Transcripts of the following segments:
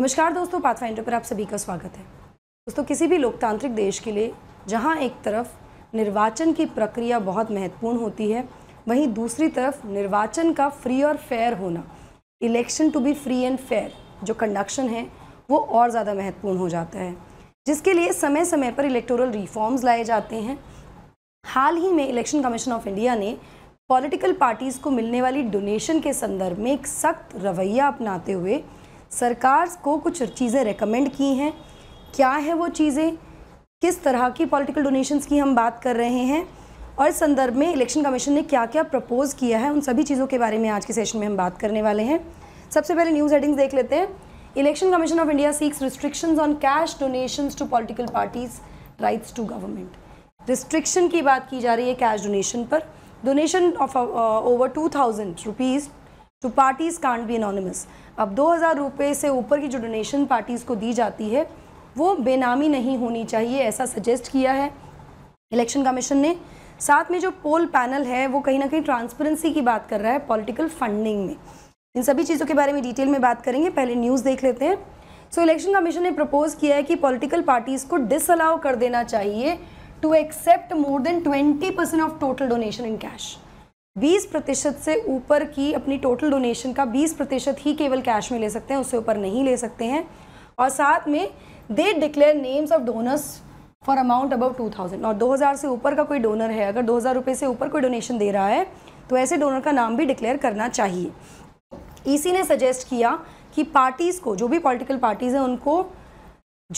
नमस्कार दोस्तों पाथफाइंडर पर आप सभी का स्वागत है दोस्तों किसी भी लोकतांत्रिक देश के लिए जहां एक तरफ निर्वाचन की प्रक्रिया बहुत महत्वपूर्ण होती है वहीं दूसरी तरफ निर्वाचन का फ्री और फेयर होना election to be free and fair जो कंडक्शन है वो और ज़्यादा महत्वपूर्ण हो जाता है जिसके लिए समय समय पर इलेक्टोरल रिफॉर्म्स लाए जाते हैं हाल ही में इलेक्शन कमीशन ऑफ इंडिया ने पॉलिटिकल पार्टीज़ को मिलने वाली डोनेशन के संदर्भ में एक सख्त रवैया अपनाते हुए सरकार को कुछ चीज़ें रिकमेंड की हैं क्या है वो चीज़ें किस तरह की पॉलिटिकल डोनेशंस की हम बात कर रहे हैं और इस संदर्भ में इलेक्शन कमीशन ने क्या क्या प्रपोज़ किया है उन सभी चीज़ों के बारे में आज के सेशन में हम बात करने वाले हैं सबसे पहले न्यूज़ हेडिंग्स देख लेते हैं election commission of India seeks restrictions on cash donations to political parties rights to government restriction की बात की जा रही है कैश डोनेशन पर donation of over two thousand rupees तो पार्टीज़ कांट बी अनोनमस अब दो हज़ार रुपये से ऊपर की जो डोनेशन पार्टीज़ को दी जाती है वो बेनामी नहीं होनी चाहिए ऐसा सजेस्ट किया है इलेक्शन कमीशन ने साथ में जो पोल पैनल है वो कहीं ना कहीं ट्रांसपेरेंसी की बात कर रहा है पॉलिटिकल फंडिंग में इन सभी चीज़ों के बारे में डिटेल में बात करेंगे पहले न्यूज़ देख लेते हैं सो इलेक्शन कमीशन ने प्रपोज किया है कि पॉलिटिकल पार्टीज़ को डिसअलाउ कर देना चाहिए to accept more than twenty percent of total donation in cash 20 प्रतिशत से ऊपर की अपनी टोटल डोनेशन का 20 प्रतिशत ही केवल कैश में ले सकते हैं उससे ऊपर नहीं ले सकते हैं और साथ में they declare names of donors for amount above 2000 और 2000 से ऊपर का कोई डोनर है अगर दो हज़ार से ऊपर कोई डोनेशन दे रहा है तो ऐसे डोनर का नाम भी डिक्लेयर करना चाहिए ईसी ने सजेस्ट किया कि पार्टीज़ को जो भी पॉलिटिकल पार्टीज़ हैं उनको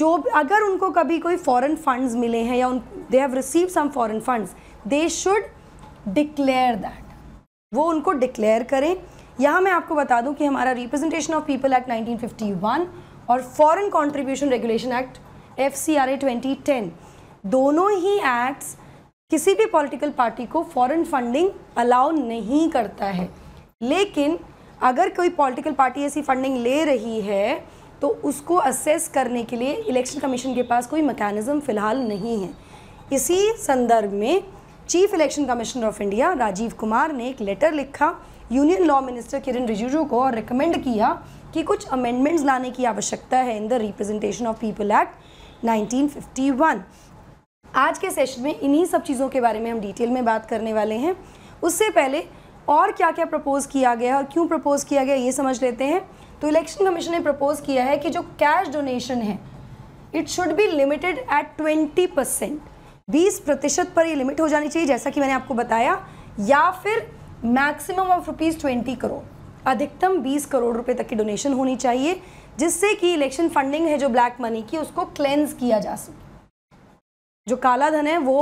जो अगर उनको कभी कोई फॉरेन फंड्स मिले हैं या उन they have receive some foreign funds they should declare that वो उनको डिक्लेयर करें यहाँ मैं आपको बता दूं कि हमारा रिप्रेजेंटेशन ऑफ पीपल एक्ट 1951 और foreign contribution regulation act F C R A twenty दोनों ही एक्ट्स किसी भी पॉलिटिकल पार्टी को फॉरेन फंडिंग अलाउ नहीं करता है लेकिन अगर कोई पॉलिटिकल पार्टी ऐसी फंडिंग ले रही है तो उसको असेस करने के लिए इलेक्शन कमीशन के पास कोई मैकेनिज़्म फ़िलहाल नहीं है इसी संदर्भ में chief election commissioner of India Rajiv Kumar ने एक लेटर लिखा union law minister Kiren Rijiju को और रिकमेंड किया कि कुछ अमेंडमेंट्स लाने की आवश्यकता है in the representation of people act 1951 आज के सेशन में इन्हीं सब चीज़ों के बारे में हम डिटेल में बात करने वाले हैं उससे पहले और क्या क्या प्रपोज़ किया गया और क्यों प्रपोज़ किया गया ये समझ लेते हैं तो इलेक्शन कमीशन ने प्रपोज़ किया है कि जो कैश डोनेशन है it should be limited at twenty percent बीस प्रतिशत पर ये लिमिट हो जानी चाहिए जैसा कि मैंने आपको बताया या फिर maximum of rupees twenty crore अधिकतम बीस करोड़ रुपए तक की डोनेशन होनी चाहिए जिससे कि इलेक्शन फंडिंग है जो ब्लैक मनी की उसको क्लेंज किया जा सके जो काला धन है वो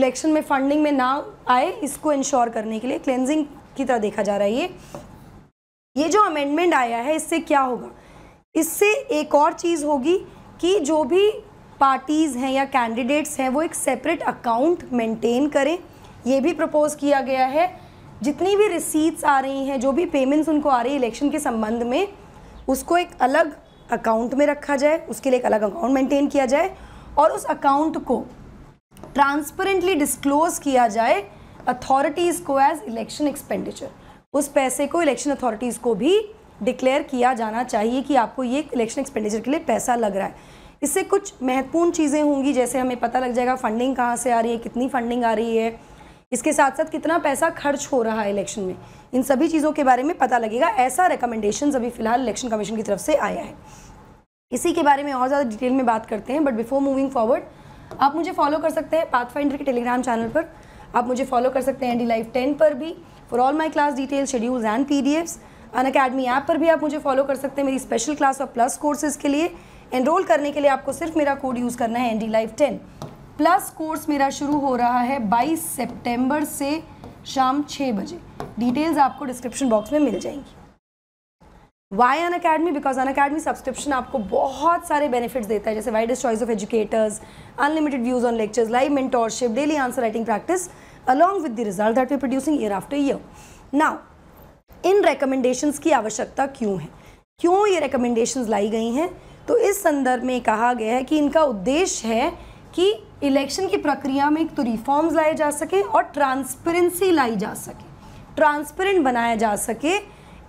इलेक्शन में फंडिंग में ना आए इसको इंश्योर करने के लिए क्लेंजिंग की तरह देखा जा रहा है ये ये जो अमेंडमेंट आया है इससे क्या होगा इससे एक और चीज़ होगी कि जो भी पार्टीज़ हैं या कैंडिडेट्स हैं वो एक सेपरेट अकाउंट मेंटेन करें ये भी प्रपोज़ किया गया है जितनी भी रिसीट्स आ रही हैं जो भी पेमेंट्स उनको आ रही है इलेक्शन के संबंध में उसको एक अलग अकाउंट में रखा जाए उसके लिए एक अलग अकाउंट मेंटेन किया जाए और उस अकाउंट को ट्रांसपेरेंटली डिस्क्लोज किया जाए अथॉरिटीज़ को एज इलेक्शन एक्सपेंडिचर उस पैसे को इलेक्शन अथॉरिटीज़ को भी डिक्लेयर किया जाना चाहिए कि आपको ये इलेक्शन एक्सपेंडिचर के लिए पैसा लग रहा है इससे कुछ महत्वपूर्ण चीज़ें होंगी जैसे हमें पता लग जाएगा फंडिंग कहाँ से आ रही है कितनी फंडिंग आ रही है इसके साथ साथ कितना पैसा खर्च हो रहा है इलेक्शन में इन सभी चीज़ों के बारे में पता लगेगा ऐसा रिकमेंडेशन अभी फिलहाल इलेक्शन कमीशन की तरफ से आया है इसी के बारे में और ज़्यादा डिटेल में बात करते हैं बट बिफोर मूविंग फॉरवर्ड आप मुझे फॉलो कर सकते हैं पाथ फाइंडर के टेलीग्राम चैनल पर आप मुझे फॉलो कर सकते हैं डी लाइफ टेन पर भी for all my class details schedules and PDFs Unacademy app पर भी आप मुझे फॉलो कर सकते हैं मेरी स्पेशल क्लास और प्लस कोर्सेज के लिए एनरोल करने के लिए आपको सिर्फ मेरा कोड यूज़ करना है N D life ten plus course मेरा शुरू हो रहा है 22 सितंबर से शाम 6 बजे डिटेल्स आपको डिस्क्रिप्शन बॉक्स में मिल जाएंगी why Unacademy because Unacademy subscription आपको बहुत सारे बेनिफिट्स देता है जैसे widest choice of educators unlimited views on lectures live mentorship daily answer writing practice along with the result that we producing year after year now in recommendations की आवश्यकता क्यों है क्यों ये रिकमेंडेशंस लाई गई हैं तो इस संदर्भ में कहा गया है कि इनका उद्देश्य है कि इलेक्शन की प्रक्रिया में एक तो रिफॉर्म्स लाए जा सके और ट्रांसपेरेंसी लाई जा सके ट्रांसपेरेंट बनाया जा सके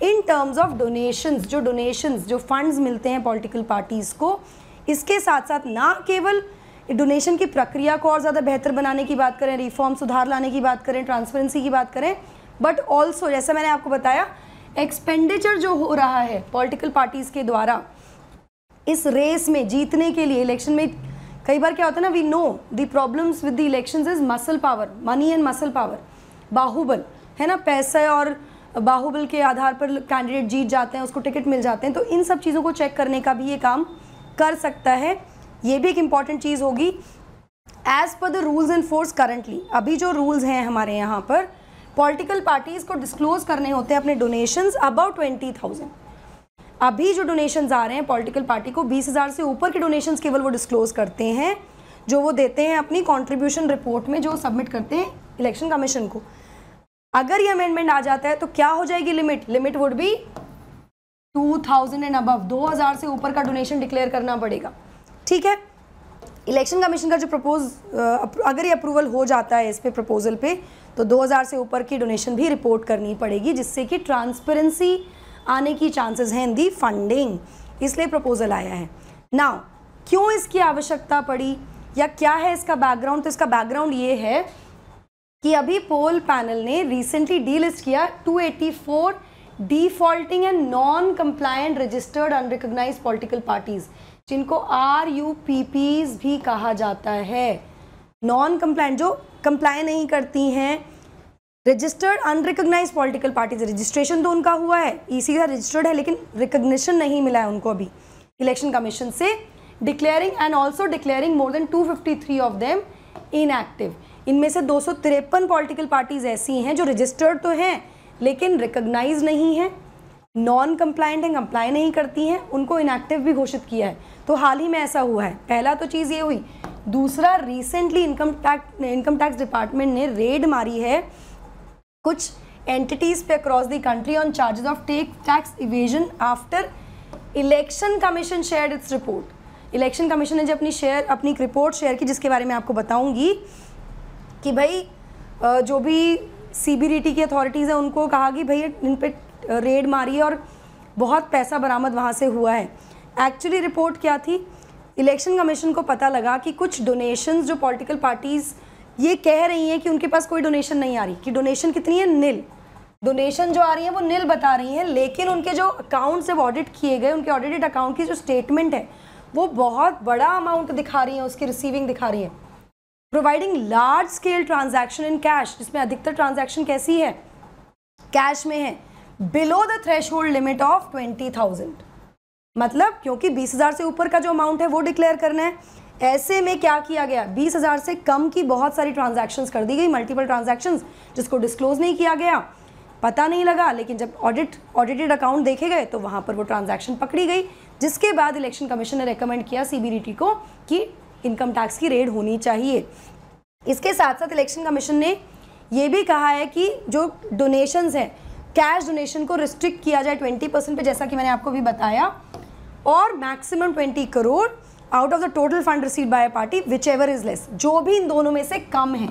इन टर्म्स ऑफ डोनेशंस जो डोनेशंस जो फंड्स मिलते हैं पॉलिटिकल पार्टीज़ को इसके साथ साथ ना केवल डोनेशन की प्रक्रिया को और ज़्यादा बेहतर बनाने की बात करें रिफॉर्म सुधार लाने की बात करें ट्रांसपेरेंसी की बात करें बट ऑल्सो जैसा मैंने आपको बताया एक्सपेंडिचर जो हो रहा है पॉलिटिकल पार्टीज़ के द्वारा इस रेस में जीतने के लिए इलेक्शन में कई बार क्या होता है ना we know the problems with the election is muscle power money and muscle power बाहुबल है ना पैसे और बाहुबल के आधार पर कैंडिडेट जीत जाते हैं उसको टिकट मिल जाते हैं तो इन सब चीज़ों को चेक करने का भी ये काम कर सकता है ये भी एक इम्पॉर्टेंट चीज़ होगी as per the rules and force currently अभी जो रूल्स हैं हमारे यहाँ पर पॉलिटिकल पार्टीज़ को डिस्क्लोज करने होते हैं अपने डोनेशंस अबाउट ट्वेंटी थाउजेंड अभी जो डोनेशंस आ रहे हैं पॉलिटिकल पार्टी को बीस हज़ार से ऊपर के डोनेशंस केवल वो डिस्क्लोज करते हैं जो वो देते हैं अपनी कॉन्ट्रीब्यूशन रिपोर्ट में जो सबमिट करते हैं इलेक्शन कमीशन को अगर ये अमेंडमेंट आ जाता है तो क्या हो जाएगी limit limit would be two thousand and above दो हज़ार से ऊपर का डोनेशन डिक्लेयर करना पड़ेगा ठीक है इलेक्शन कमीशन का जो प्रपोज अगर ये अप्रूवल हो जाता है इस पर प्रपोजल पे तो हजार से ऊपर की डोनेशन भी रिपोर्ट करनी पड़ेगी जिससे कि ट्रांसपेरेंसी आने की चांसेस हैं इन दी फंडिंग इसलिए प्रपोजल आया है नाउ क्यों इसकी आवश्यकता पड़ी या क्या है इसका बैकग्राउंड तो इसका बैकग्राउंड ये है कि अभी पोल पैनल ने रिसेंटली डीलिस्ट किया 284 defaulting and non compliant registered unrecognised political parties जिनको आर यू पी पीज भी कहा जाता है नॉन कंप्लाइंट जो कंप्लाई नहीं करती हैं registered unrecognised political parties registration तो उनका हुआ है ईसी का रजिस्टर्ड है लेकिन रिकग्निशन नहीं मिला है उनको अभी इलेक्शन कमीशन से declaring and also declaring more than 253 of them inactive इनमें से दो पॉलिटिकल पार्टीज ऐसी हैं जो रजिस्टर्ड तो हैं लेकिन रिकग्नाइज नहीं है नॉन कंप्लाइंट हैं कंप्लाई नहीं करती हैं उनको इनएक्टिव भी घोषित किया है तो हाल ही में ऐसा हुआ है पहला तो चीज़ ये हुई दूसरा recently income tax income tax department ने रेड मारी है कुछ एंटिटीज पे across the country on charges of tech tax evasion after election commission share its report election commission ने जब अपनी शेयर अपनी एक रिपोर्ट शेयर की जिसके बारे में आपको बताऊंगी कि भाई जो भी सीबीडीटी की अथॉरिटीज़ हैं उनको कहा कि भाई इन पर रेड मारी और बहुत पैसा बरामद वहाँ से हुआ है एक्चुअली रिपोर्ट क्या थी इलेक्शन कमीशन को पता लगा कि कुछ डोनेशंस जो पॉलिटिकल पार्टीज़ ये कह रही हैं कि उनके पास कोई डोनेशन नहीं आ रही कि डोनेशन कितनी है नील डोनेशन जो आ रही है वो नील बता रही हैं लेकिन उनके जो अकाउंट से ऑडिट किए गए उनके ऑडिटेड अकाउंट की जो स्टेटमेंट है वो बहुत बड़ा अमाउंट दिखा रही है उसकी रिसीविंग दिखा रही है providing large scale transaction in cash जिसमें अधिकतर ट्रांजेक्शन कैसी है कैश में है below the threshold limit of twenty thousand मतलब क्योंकि बीस हज़ार से ऊपर का जो अमाउंट है वो डिक्लेयर करना है ऐसे में क्या किया गया बीस हज़ार से कम की बहुत सारी ट्रांजेक्शन कर दी गई मल्टीपल ट्रांजेक्शन जिसको डिस्क्लोज नहीं किया गया पता नहीं लगा लेकिन जब ऑडिट ऑडिटेड अकाउंट देखे गए तो वहाँ पर वो ट्रांजेक्शन पकड़ी गई जिसके बाद इलेक्शन कमीशन ने रिकमेंड किया सी को कि इनकम टैक्स की रेड होनी चाहिए इसके साथ साथ इलेक्शन कमीशन ने ये भी कहा है कि जो डोनेशंस हैं कैश डोनेशन को रिस्ट्रिक्ट किया जाए 20 परसेंट पर जैसा कि मैंने आपको भी बताया और maximum 20 crore out of the total fund receive by party whichever is less जो भी इन दोनों में से कम है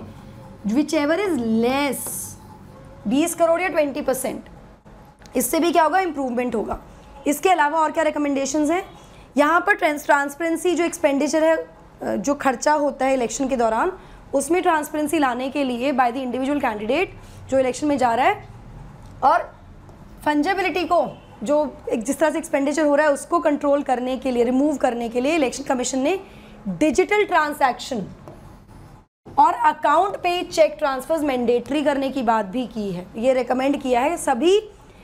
विच एवर इज लेस बीस करोड़ या ट्वेंटी परसेंट इससे भी क्या होगा इंप्रूवमेंट होगा इसके अलावा और क्या रिकमेंडेशन हैं यहाँ पर ट्रांसपेरेंसी जो एक्सपेंडिचर है जो खर्चा होता है इलेक्शन के दौरान उसमें ट्रांसपेरेंसी लाने के लिए बाय द इंडिविजुअल कैंडिडेट जो इलेक्शन में जा रहा है और फंजेबिलिटी को जो एक जिस तरह से एक्सपेंडिचर हो रहा है उसको कंट्रोल करने के लिए रिमूव करने के लिए इलेक्शन कमीशन ने डिजिटल ट्रांजेक्शन और अकाउंट पे चेक ट्रांसफर्स मैंडेटरी करने की बात भी की है ये रिकमेंड किया है सभी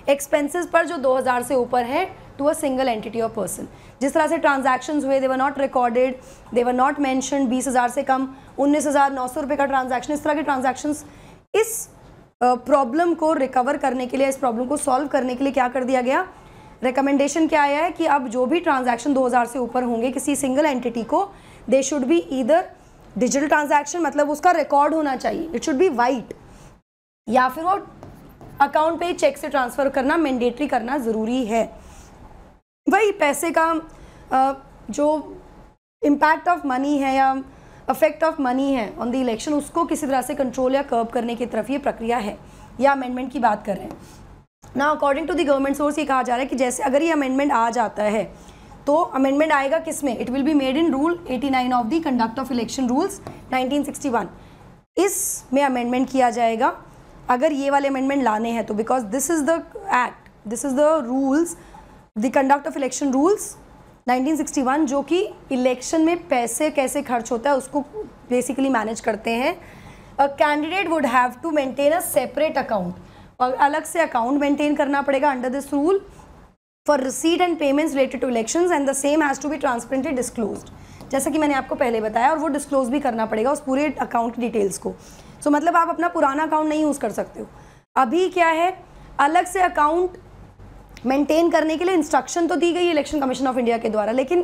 एक्सपेंसेस पर जो 2000 से ऊपर है to a single entity of person जिस तरह से ट्रांजेक्शन हुए they were not recorded they were not mention बीस हज़ार से कम उन्नीस हज़ार नौ सौ रुपये का ट्रांजेक्शन इस तरह के ट्रांजेक्शन इस प्रॉब्लम को रिकवर करने के लिए इस प्रॉब्लम को सॉल्व करने के लिए क्या कर दिया गया रिकमेंडेशन क्या आया है कि अब जो भी ट्रांजैक्शन 2000 से ऊपर होंगे किसी सिंगल एंटिटी को they should be either digital transaction मतलब उसका रिकॉर्ड होना चाहिए इट शुड बी वाइट या फिर वो अकाउंट पे चेक से ट्रांसफ़र करना मैंडेटरी करना ज़रूरी है वही पैसे का जो इम्पैक्ट ऑफ मनी है या अफेक्ट ऑफ मनी है ऑन द इलेक्शन उसको किसी तरह से कंट्रोल या कर्ब करने की तरफ ये प्रक्रिया है या अमेंडमेंट की बात कर रहे हैं ना according to the government source ये कहा जा रहा है कि जैसे अगर ये अमेंडमेंट आ जाता है तो अमेंडमेंट आएगा किस में it will be made in rule 89 of the conduct of election rules 1961 इस में अमेंडमेंट किया जाएगा अगर ये वाले अमेंडमेंट लाने हैं तो because this is the act this is the rules the conduct of election rules 1961 जो कि इलेक्शन में पैसे कैसे खर्च होता है उसको बेसिकली मैनेज करते हैं a candidate would have to maintain a separate account और अलग से अकाउंट मेंटेन करना पड़ेगा under this rule for receipt and payments related to election and the same has to be transparently disclose जैसा कि मैंने आपको पहले बताया और वो डिस्क्लोज भी करना पड़ेगा उस पूरे अकाउंट की डिटेल्स को सो so, मतलब आप अपना पुराना अकाउंट नहीं यूज़ कर सकते हो अभी क्या है अलग से अकाउंट मेंटेन करने के लिए इंस्ट्रक्शन तो दी गई इलेक्शन कमीशन ऑफ इंडिया के द्वारा लेकिन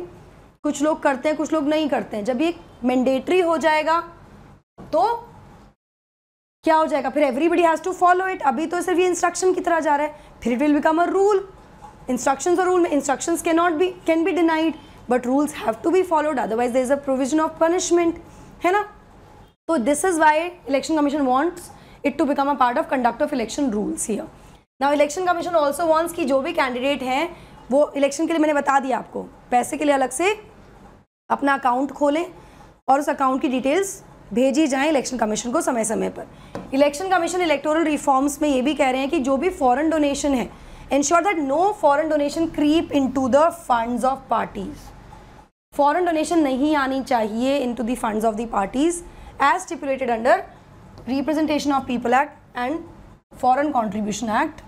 कुछ लोग करते हैं कुछ लोग नहीं करते हैं जब ये मैंडेटरी हो जाएगा तो क्या हो जाएगा फिर everybody has to follow it अभी तो सिर्फ ये इंस्ट्रक्शन की तरह जा रहा है फिर it will become a rule instruction और रूल में इंस्ट्रक्शन के not be can be denied but rules have to be followed otherwise there is a provision of punishment है ना तो this is why election commission wants it to become a part of conduct of election rules here ना election commission also wants की जो भी candidate हैं वो election के लिए मैंने बता दिया आपको पैसे के लिए अलग से अपना अकाउंट खोलें और उस अकाउंट की डिटेल्स भेजी जाएं इलेक्शन कमीशन को समय समय पर इलेक्शन कमीशन इलेक्टोरल रिफॉर्म्स में ये भी कह रहे हैं कि जो भी फॉरेन डोनेशन है ensure that no foreign donation creep into the funds of parties foreign donation नहीं आनी चाहिए into the funds of the parties as stipulated under representation of people act and foreign contribution act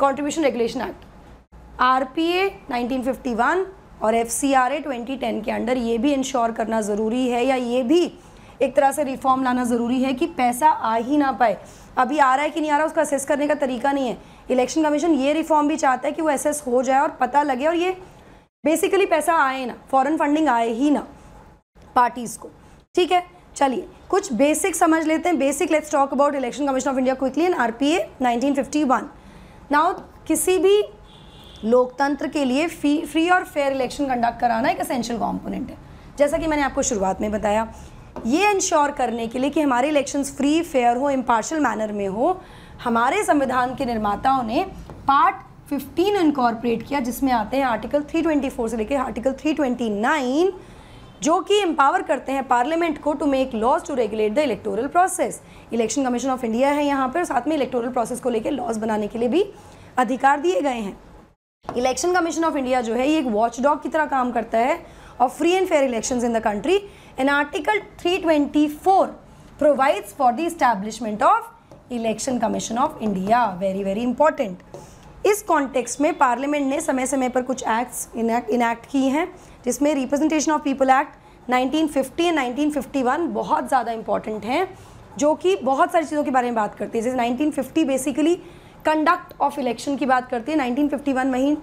contribution regulation act RPA 1951 और FCRA 2010 के under ये भी ensure करना ज़रूरी है या ये भी एक तरह से रिफॉर्म लाना ज़रूरी है कि पैसा आ ही ना पाए अभी आ रहा है कि नहीं आ रहा उसका असेस करने का तरीका नहीं है इलेक्शन कमीशन ये रिफॉर्म भी चाहता है कि वो असेस हो जाए और पता लगे और ये बेसिकली पैसा आए ना फॉरन फंडिंग आए ही ना पार्टीज़ को ठीक है चलिए कुछ बेसिक समझ लेते हैं basic let's talk about election commission of India quickly N R P A nineteen fifty one now किसी भी लोकतंत्र के लिए फ्री फ्री और फेयर इलेक्शन कंडक्ट कराना एक असेंशियल कॉम्पोनेंट है जैसा कि मैंने आपको शुरुआत में बताया ये इंश्योर करने के लिए कि हमारे इलेक्शंस फ्री फेयर हो इम्पार्शल मैनर में हो हमारे संविधान के निर्माताओं ने पार्ट 15 इनकॉर्पोरेट किया जिसमें आते हैं आर्टिकल 324 से लेकर आर्टिकल 329 जो कि एम्पावर करते हैं पार्लियामेंट को to make laws to regulate the electoral process election commission of India है यहाँ पर साथ में इलेक्टोरल प्रोसेस को लेकर लॉज बनाने के लिए भी अधिकार दिए गए हैं इलेक्शन कमीशन ऑफ इंडिया जो है ये एक डॉग की तरह काम करता है of free and fair elections in the country and article 324 provides for the establishment of election commission of India very very important इस कॉन्टेक्स्ट में पार्लियामेंट ने समय समय पर कुछ एक्ट्स इनैक्ट किए हैं जिसमें representation of people act 1950 and 1951 बहुत ज़्यादा इंपॉर्टेंट हैं जो कि बहुत सारी चीज़ों के बारे में बात करती है जैसे 1950 बेसिकली कंडक्ट ऑफ इलेक्शन की बात करती है 1951 में ही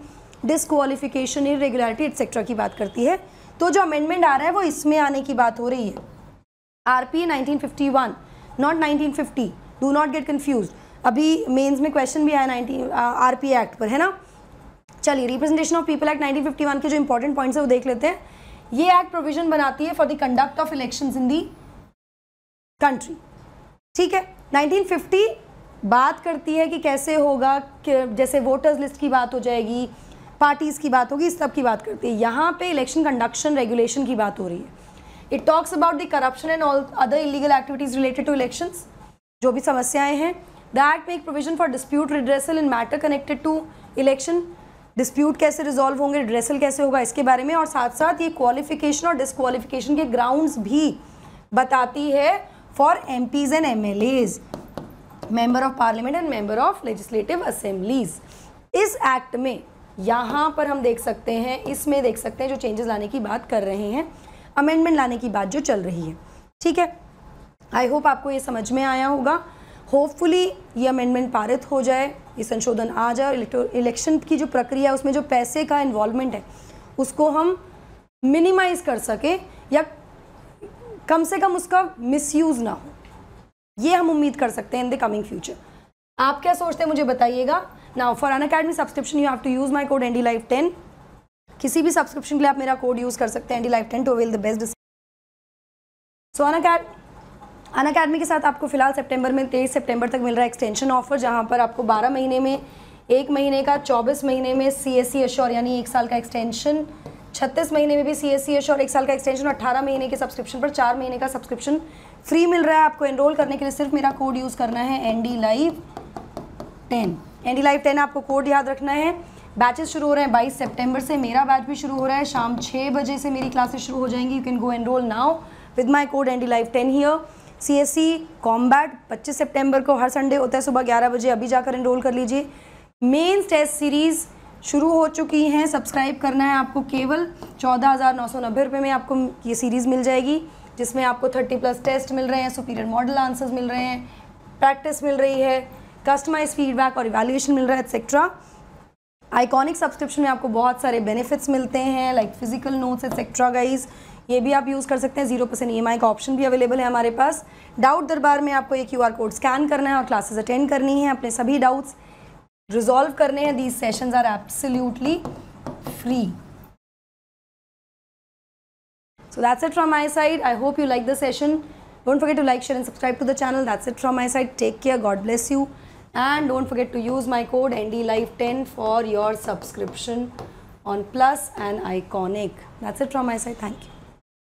डिसक्वालिफिकेशन इरेगुलरिटी एक्सेट्रा की बात करती है तो जो अमेंडमेंट आ रहा है वो इसमें आने की बात हो रही है R P nineteen fifty one not nineteen fifty do not get confuse अभी मेन्स में क्वेश्चन भी आया नाइनटीन आर पी एक्ट पर है ना चलिए रिप्रेजेंटेशन ऑफ पीपल एक्ट 1951 के जो इंपॉर्टेंट पॉइंट्स है वो देख लेते हैं ये एक्ट प्रोविजन बनाती है for the conduct of election in the country ठीक है 1950 बात करती है कि कैसे होगा कि जैसे वोटर्स लिस्ट की बात हो जाएगी पार्टीज़ की बात होगी इस सब की बात करती है यहाँ पे इलेक्शन कंडक्शन रेगुलेशन की बात हो रही है it talks about the corruption and all other illegal activities related to election जो भी समस्याएं हैं the act make provision for dispute redressal in matter connected to election dispute कैसे रिजॉल्व होंगे ड्रेसल कैसे होगा इसके बारे में और साथ साथ ये क्वालिफिकेशन और डिसक्वालिफिकेशन के ग्राउंड्स भी बताती है for M Ps and M L As member of parliament and member of legislative assemblies इस एक्ट में यहाँ पर हम देख सकते हैं इसमें देख सकते हैं जो चेंजेस लाने की बात कर रहे हैं अमेंडमेंट लाने की बात जो चल रही है ठीक है आई होप आपको ये समझ में आया होगा होपफुली ये अमेंडमेंट पारित हो जाए ये संशोधन आ जाए और इलेक्शन की जो प्रक्रिया है उसमें जो पैसे का इन्वॉल्वमेंट है उसको हम मिनिमाइज कर सके या कम से कम उसका मिसयूज़ ना हो ये हम उम्मीद कर सकते हैं इन द कमिंग फ्यूचर आप क्या सोचते हैं मुझे बताइएगा now for Unacademy subscription you have to use my code N D life ten किसी भी सब्सक्रिप्शन के लिए आप मेरा कोड यूज़ कर सकते हैं N D life ten to will the best so Unacademy Unacademy के साथ आपको फिलहाल सितंबर में तेईस सितंबर तक मिल रहा है एक्सटेंशन ऑफर जहां पर आपको 12 महीने में एक महीने का 24 महीने में सी एस सी एश्योर यानी एक साल का एक्सटेंशन 36 महीने में भी सी एस सी एश्योर एक साल का एक्सटेंशन 18 महीने के सब्सक्रिप्शन पर चार महीने का सब्सक्रिप्शन फ्री मिल रहा है आपको एनरोल करने के लिए सिर्फ मेरा कोड यूज़ करना है N D live ten N D live ten आपको कोड याद रखना है बैचेस शुरू हो रहे हैं बाईस सेप्टेम्बर से मेरा बैच भी शुरू हो रहा है शाम छः बजे से मेरी क्लासेस शुरू हो जाएंगी you can go enrol now with my code N D live ten here C S C combat पच्चीस सेप्टेम्बर को हर संडे होता है सुबह ग्यारह बजे अभी जाकर इनरोल कर लीजिए मेन्स टेस्ट सीरीज़ शुरू हो चुकी हैं सब्सक्राइब करना है आपको केवल चौदह हज़ार नौ सौ नब्बे रुपये में आपको ये सीरीज़ मिल जाएगी जिसमें आपको थर्टी प्लस टेस्ट मिल रहे हैं सुपीरियर मॉडल आंसर्स मिल रहे हैं प्रैक्टिस मिल रही है कस्टमाइज फीडबैक और इवेल्यूशन मिल रहा है एक्सेट्रा आइकॉनिक सब्सक्रिप्शन में आपको बहुत सारे बेनिफिट्स मिलते हैं like physical notes etcetera guys ये भी आप यूज़ कर सकते हैं जीरो परसेंट ई का ऑप्शन भी अवेलेबल है हमारे पास डाउट दरबार में आपको ये क्यू कोड स्कैन करना है और क्लासेस अटेंड करनी है अपने सभी डाउट्स रिजॉल्व करने हैं these sessions are absolutely free. So that's it from my side. I hope you like the session. Don't forget to like, share and subscribe to the channel. That's it from my side. Take care. God bless you. And don't forget to use my code NDLife10 for your subscription on Plus and Iconic. That's it from my side. Thank you.